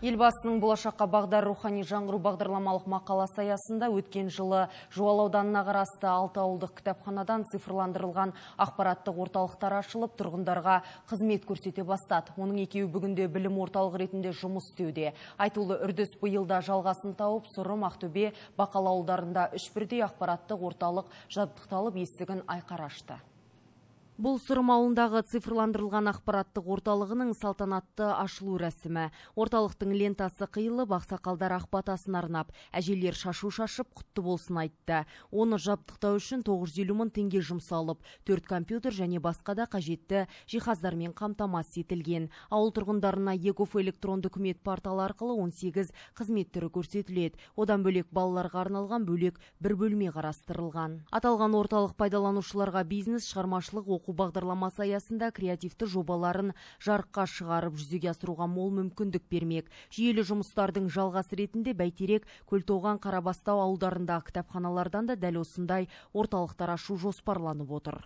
Елбасының болашаққа бағдар рухани жаңғыру бағдарламалық мақаласы аясында өткен жылы жуалауданына ауданына қарасты алты ауылдық кітапханадан цифрландырылған ақпараттық орталықтар ашылып, тұрғындарға қызмет көрсете бастады. Оның екеуі бүгінде білім орталығы ретінде жұмыс істеуде. Айтулы үрдіс биылда жалғасын тауып, Сұрым, Ақтөбе, Бақал ауылдарында үш бірдей ақпараттық орталық жабдықталып, есігін айқара Бұл Сырым ауылындағы цифрландырылған ақпараттық орталығының салтанатты ашылу рәсімі. Орталықтың лентасы қиылып, ақсақалдар ақ батасын арнап, әжелер шашу шашып, құтты болсын айтты. Оны жаптықтау үшін 950 мың теңге жұмсалып, төрт компьютер және басқа да қажетті жиһаздармен қамтамасыз етілген. Ауыл тұрғындарына егов электронды үкімет порталы арқылы 18 қызмет түрі көрсетіледі. Одан бөлек балаларға арналған бөлек бір бөлме қарастырылған. Аталған орталық пайдаланушыларға бизнес, шығармашылық, оқу оқу бағдарламасы аясында креативті жобаларын жарыққа шығарып жүзеге асыруға мол мүмкіндік бермек жүйелі жұмыстардың жалғасы ретінде бәйтерек көлтоған қарабастау ауылдарындағы кітапханалардан да дәл осындай орталықтар ашу жоспарланып отыр